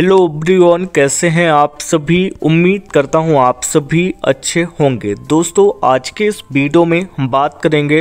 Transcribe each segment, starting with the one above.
hello everyone कैसे हैं आप सभी उम्मीद करता हूं आप सभी अच्छे होंगे दोस्तों आज के इस वीडियो में हम बात करेंगे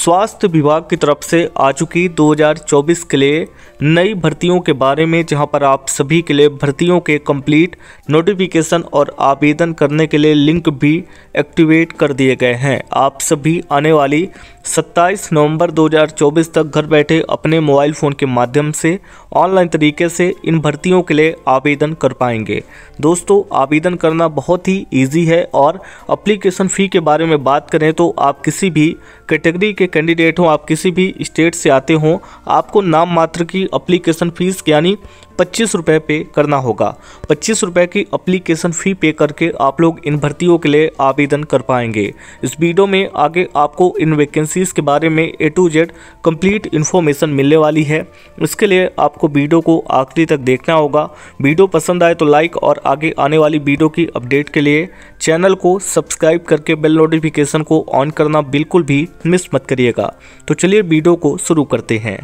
स्वास्थ्य विभाग की तरफ से आ चुकी 2024 के लिए नई भर्तियों के बारे में जहां पर आप सभी के लिए भर्तियों के कंप्लीट नोटिफिकेशन और आवेदन करने के लिए लिंक भी एक्टिवेट कर दिए गए हैं आप सभी आने वाली 27 नवंबर 2024 तक घर बैठे अपने मोबाइल फ़ोन के माध्यम से ऑनलाइन तरीके से इन भर्तियों के लिए आवेदन कर पाएंगे दोस्तों आवेदन करना बहुत ही ईजी है और अप्लीकेशन फ़ी के बारे में बात करें तो आप किसी भी कैटेगरी के कैंडिडेट हों आप किसी भी स्टेट से आते हों आपको नाम मात्र की अप्लीकेशन फ़ीस यानी पच्चीस रुपये पे करना होगा पच्चीस रुपये की अप्लीकेशन फ़ी पे करके आप लोग इन भर्तियों के लिए आवेदन कर पाएंगे इस वीडियो में आगे आपको इन वैकेंसीज़ के बारे में A to Z complete information मिलने वाली है इसके लिए आपको वीडियो को आखिरी तक देखना होगा वीडियो पसंद आए तो लाइक और आगे आने वाली वीडियो की अपडेट के लिए चैनल को सब्सक्राइब करके बेल नोटिफिकेशन को ऑन करना बिल्कुल भी मिस मत करिएगा तो चलिए वीडियो को शुरू करते हैं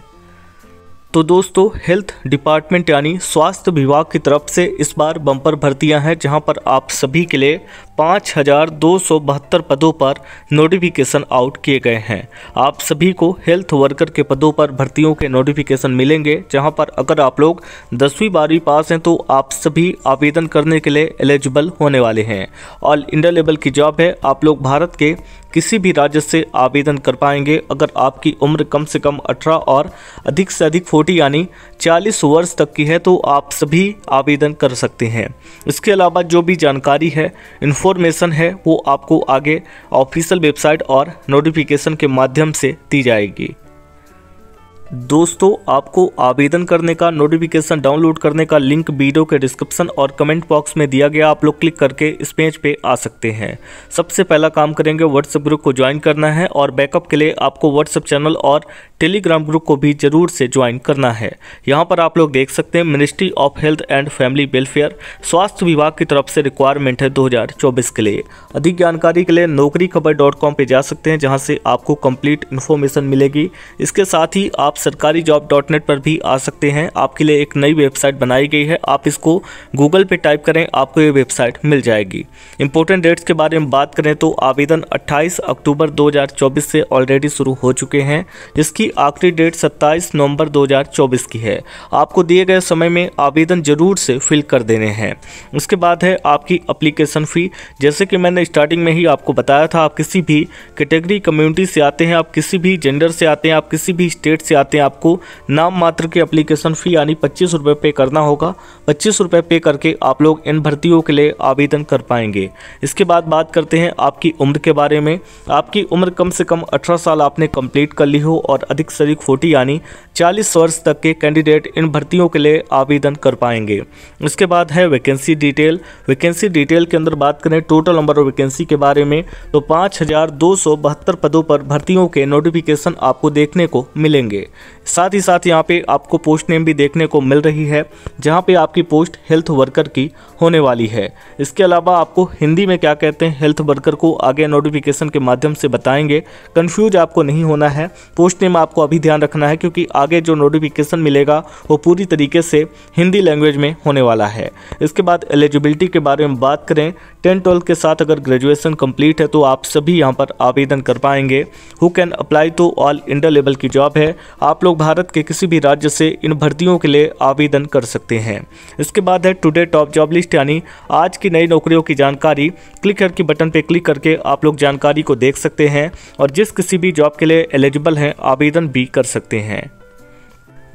तो दोस्तों हेल्थ डिपार्टमेंट यानी स्वास्थ्य विभाग की तरफ से इस बार बम्पर भर्तियां हैं जहां पर आप सभी के लिए पाँच हजार दो सौ बहत्तर पदों पर नोटिफिकेशन आउट किए गए हैं आप सभी को हेल्थ वर्कर के पदों पर भर्तियों के नोटिफिकेशन मिलेंगे जहां पर अगर आप लोग दसवीं बारहवीं पास हैं तो आप सभी आवेदन करने के लिए एलिजिबल होने वाले हैं ऑल इंडिया लेवल की जॉब है आप लोग भारत के किसी भी राज्य से आवेदन कर पाएंगे अगर आपकी उम्र कम से कम 18 और अधिक से अधिक 40 यानी 40 वर्ष तक की है तो आप सभी आवेदन कर सकते हैं इसके अलावा जो भी जानकारी है इन्फो इन्फॉर्मेशन है वो आपको आगे ऑफिशियल वेबसाइट और नोटिफिकेशन के माध्यम से दी जाएगी दोस्तों आपको आवेदन करने का नोटिफिकेशन डाउनलोड करने का लिंक वीडियो के डिस्क्रिप्शन और कमेंट बॉक्स में दिया गया आप लोग क्लिक करके इस पेज पे आ सकते हैं सबसे पहला काम करेंगे व्हाट्सएप ग्रुप को ज्वाइन करना है और बैकअप के लिए आपको व्हाट्सएप चैनल और टेलीग्राम ग्रुप को भी जरूर से ज्वाइन करना है यहाँ पर आप लोग देख सकते हैं ministry of health and family welfare स्वास्थ्य विभाग की तरफ से रिक्वायरमेंट है 2024 के लिए अधिक जानकारी के लिए नौकरी खबर डॉट कॉम पर जा सकते हैं जहाँ से आपको कंप्लीट इन्फॉर्मेशन मिलेगी इसके साथ ही आप सरकारी जॉब डॉट नेट पर भी आ सकते हैं आपके लिए एक नई वेबसाइट बनाई गई है आप इसको गूगल पर टाइप करें आपको ये वेबसाइट मिल जाएगी इंपॉर्टेंट डेट्स के बारे में बात करें तो आवेदन अट्ठाईस अक्टूबर चौबीस से ऑलरेडी शुरू हो चुके हैं जिसकी आखिरी डेट 27 नवंबर 2024 की है आपको दिए गए समय में आवेदन जरूर से फिल कर देने हैं उसके बाद है आपकी अप्लीकेशन फ़ी जैसे कि मैंने स्टार्टिंग में ही आपको बताया था आप किसी भी कैटेगरी कम्युनिटी से आते हैं आप किसी भी जेंडर से आते हैं आप किसी भी स्टेट से आते हैं आपको नाम मात्र की अप्लीकेशन फ़ी यानी पच्चीस रुपये पे करना होगा पच्चीस रुपये पे करके आप लोग इन भर्तियों के लिए आवेदन कर पाएंगे इसके बाद बात करते हैं आपकी उम्र के बारे में आपकी उम्र कम से कम अठारह साल आपने कंप्लीट कर ली हो और अधिक अधिक शरीक फोर्टी यानी 40 वर्ष तक के कैंडिडेट इन भर्तियों के लिए आवेदन कर पाएंगे इसके बाद है वैकेंसी डिटेल वैकेंसी डिटेल के अंदर बात करें टोटल नंबर ऑफ वैकेंसी के बारे में तो पाँच पदों पर भर्तियों के नोटिफिकेशन आपको देखने को मिलेंगे साथ ही साथ यहाँ पे आपको पोस्ट नेम भी देखने को मिल रही है जहाँ पे आपकी पोस्ट हेल्थ वर्कर की होने वाली है इसके अलावा आपको हिंदी में क्या कहते हैं हेल्थ वर्कर को आगे नोटिफिकेशन के माध्यम से बताएंगे कन्फ्यूज आपको नहीं होना है पोस्ट नेम आप आपको अभी ध्यान रखना है क्योंकि आगे जो नोटिफिकेशन मिलेगा वो पूरी तरीके से हिंदी लैंग्वेज में होने वाला है इसके बाद एलिजिबिलिटी के बारे में बात करें टेन ट्वेल्थ के साथ अगर ग्रेजुएशन कंप्लीट है तो आप सभी यहाँ पर आवेदन कर पाएंगे who can apply to all India level की जॉब है आप लोग भारत के किसी भी राज्य से इन भर्तियों के लिए आवेदन कर सकते हैं इसके बाद है टुडे टॉप जॉब लिस्ट यानी आज की नई नौकरियों की जानकारी क्लिक करके बटन पर क्लिक करके आप लोग जानकारी को देख सकते हैं और जिस किसी भी जॉब के लिए एलिजिबल हैं आवेदन आवेदन भी कर सकते हैं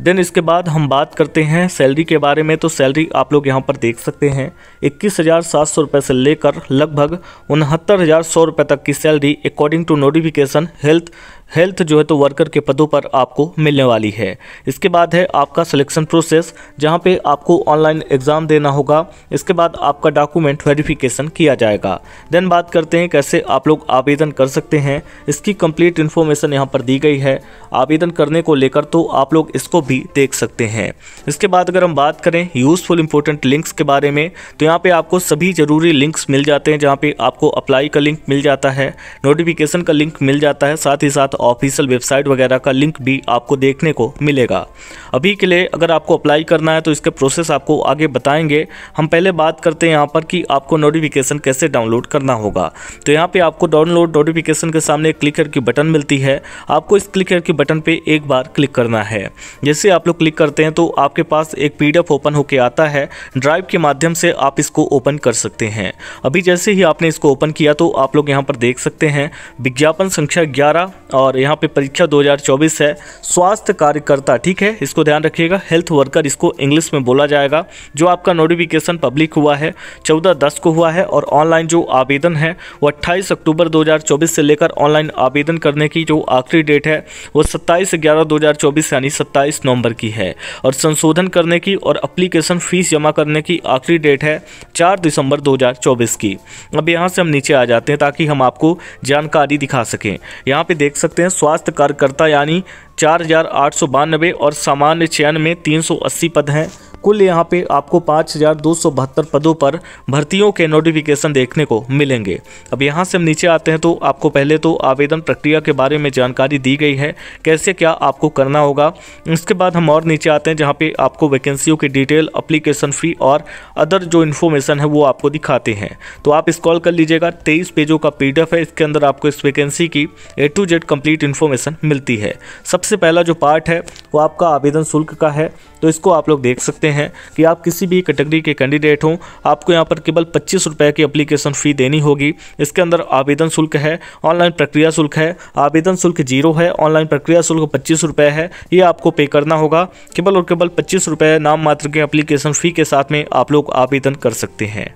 देन इसके बाद हम बात करते हैं सैलरी के बारे में तो सैलरी आप लोग यहाँ पर देख सकते हैं इक्कीस हज़ार सात सौ रुपये से लेकर लगभग उनहत्तर हज़ार सौ रुपये तक की salary according to notification health health जो है तो वर्कर के पदों पर आपको मिलने वाली है इसके बाद है आपका सिलेक्शन प्रोसेस जहां पे आपको ऑनलाइन एग्ज़ाम देना होगा इसके बाद आपका डॉक्यूमेंट वेरिफिकेशन किया जाएगा देन बात करते हैं कैसे आप लोग आवेदन कर सकते हैं इसकी कंप्लीट इन्फॉर्मेशन यहाँ पर दी गई है आवेदन करने को लेकर तो आप लोग इसको भी देख सकते हैं इसके बाद अगर हम बात करें यूज़फुल इंपॉर्टेंट लिंक्स के बारे में तो यहाँ पर आपको सभी ज़रूरी लिंक्स मिल जाते हैं जहाँ पर आपको अप्लाई का लिंक मिल जाता है नोटिफिकेशन का लिंक मिल जाता है साथ ही साथ ऑफिशियल वेबसाइट वगैरह का लिंक भी आपको देखने को मिलेगा अभी के लिए अगर आपको अप्लाई करना है तो इसके प्रोसेस आपको आगे बताएंगे हम पहले बात करते हैं यहाँ पर कि आपको नोटिफिकेशन कैसे डाउनलोड करना होगा तो यहाँ पर आपको डाउनलोड नोटिफिकेशन के सामने क्लिक की बटन मिलती है आपको इस क्लिक की बटन पर एक बार क्लिक करना है जैसे आप लोग क्लिक करते हैं तो आपके पास एक पी ओपन होकर आता है ड्राइव के माध्यम से आप इसको ओपन कर सकते हैं अभी जैसे ही आपने इसको ओपन किया तो आप लोग यहाँ पर देख सकते हैं विज्ञापन संख्या ग्यारह और और यहाँ पे परीक्षा 2024 है स्वास्थ्य कार्यकर्ता ठीक है इसको ध्यान रखिएगा हेल्थ वर्कर इसको इंग्लिश में बोला जाएगा जो आपका नोटिफिकेशन पब्लिक हुआ है चौदह दस को हुआ है और ऑनलाइन जो आवेदन है वो अट्ठाईस अक्टूबर 2024 से लेकर ऑनलाइन आवेदन करने की जो आखिरी डेट है वो सत्ताईस ग्यारह दो यानी सत्ताईस नवंबर की है और संशोधन करने की और अप्लीकेशन फीस जमा करने की आखिरी डेट है चार दिसंबर दो की अब यहाँ से हम नीचे आ जाते हैं ताकि हम आपको जानकारी दिखा सकें यहाँ पे देख सकते सकते हैं स्वास्थ्य कार्यकर्ता यानी चार और सामान्य चयन में तीन पद हैं कुल यहाँ पे आपको पाँच हज़ार दो सौ बहत्तर पदों पर भर्तियों के नोटिफिकेशन देखने को मिलेंगे अब यहाँ से हम नीचे आते हैं तो आपको पहले तो आवेदन प्रक्रिया के बारे में जानकारी दी गई है कैसे क्या आपको करना होगा इसके बाद हम और नीचे आते हैं जहाँ पे आपको वैकेंसियों की डिटेल अप्लीकेशन फ़ी और अदर जो इन्फॉर्मेशन है वो आपको दिखाते हैं तो आप स्कॉल कर लीजिएगा तेईस पेजों का पी है इसके अंदर आपको इस वैकेंसी की A to Z complete information मिलती है सबसे पहला जो पार्ट है वो आपका आवेदन शुल्क का है तो इसको आप लोग देख सकते हैं कि आप किसी भी कैटेगरी के कैंडिडेट हों आपको यहाँ पर केवल पच्चीस रुपये की अप्लीकेशन फ़ी देनी होगी इसके अंदर आवेदन शुल्क है ऑनलाइन प्रक्रिया शुल्क है आवेदन शुल्क जीरो है ऑनलाइन प्रक्रिया शुल्क पच्चीस रुपये है ये आपको पे करना होगा केवल और केवल पच्चीस रुपये नाम मात्र के अप्लीकेशन फ़ी के साथ में आप लोग आवेदन कर सकते हैं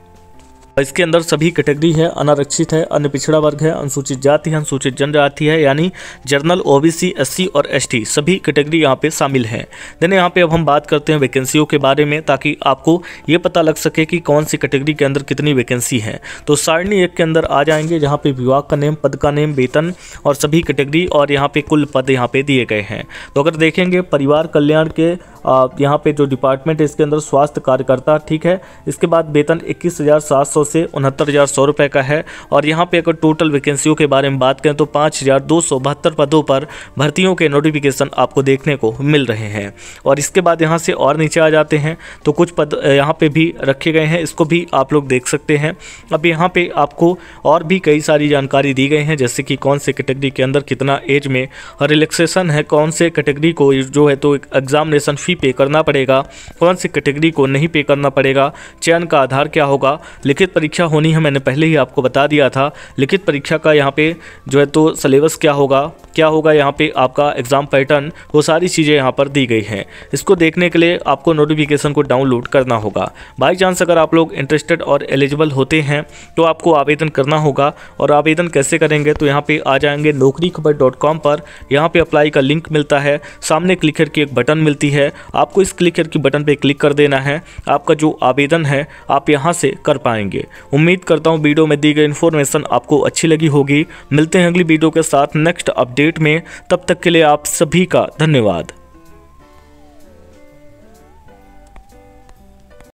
इसके अंदर सभी कैटेगरी है अनारक्षित है अन्य पिछड़ा वर्ग है अनुसूचित जाति है अनुसूचित जनजाति है यानी सी ओबीसी एससी और एसटी सभी कैटेगरी यहाँ पे शामिल है देने यहाँ पे अब हम बात करते हैं वैकेंसियों के बारे में ताकि आपको ये पता लग सके कि कौन सी कैटेगरी के अंदर कितनी वैकेंसी है तो सारणी एक के अंदर आ जाएंगे जहाँ पे विभाग का नेम पद का नेम वेतन और सभी कैटेगरी और यहाँ पे कुल पद यहाँ पे दिए गए हैं तो अगर देखेंगे परिवार कल्याण के यहाँ पे जो डिपार्टमेंट है इसके अंदर स्वास्थ्य कार्यकर्ता ठीक है इसके बाद वेतन इक्कीस हज़ार सात सौ से उनहत्तर हज़ार सौ रुपये का है और यहाँ पे अगर टोटल वैकेंसियों के बारे में बात करें तो पाँच हज़ार दो सौ बहत्तर पदों पर भर्तियों के नोटिफिकेशन आपको देखने को मिल रहे हैं और इसके बाद यहाँ से और नीचे आ जाते हैं तो कुछ पद यहाँ पर भी रखे गए हैं इसको भी आप लोग देख सकते हैं अब यहाँ पर आपको और भी कई सारी जानकारी दी गई हैं जैसे कि कौन से कैटेगरी के अंदर कितना एज में रिलैक्सेशन है कौन से कैटेगरी को जो है तो एग्जामिनेशन फी फी पे करना पड़ेगा कौन सी कैटेगरी को नहीं पे करना पड़ेगा चयन का आधार क्या होगा लिखित परीक्षा होनी है मैंने पहले ही आपको बता दिया था लिखित परीक्षा का यहाँ पे जो है तो सिलेबस क्या होगा क्या होगा यहाँ पे आपका एग्ज़ाम पैटर्न वो सारी चीज़ें यहाँ पर दी गई हैं इसको देखने के लिए आपको नोटिफिकेशन को डाउनलोड करना होगा बाई चांस अगर आप लोग इंटरेस्टेड और एलिजिबल होते हैं तो आपको आवेदन करना होगा और आवेदन कैसे करेंगे तो यहाँ पे आ जाएंगे नौकरी खबर डॉट कॉम पर यहाँ पर अप्लाई का लिंक मिलता है सामने क्लिक करके एक बटन मिलती है आपको इस क्लिक की बटन पर क्लिक कर देना है आपका जो आवेदन है आप यहाँ से कर पाएंगे उम्मीद करता हूँ वीडियो में दी गई इन्फॉर्मेशन आपको अच्छी लगी होगी मिलते हैं अगली वीडियो के साथ नेक्स्ट अपडेट में तब तक के लिए आप सभी का धन्यवाद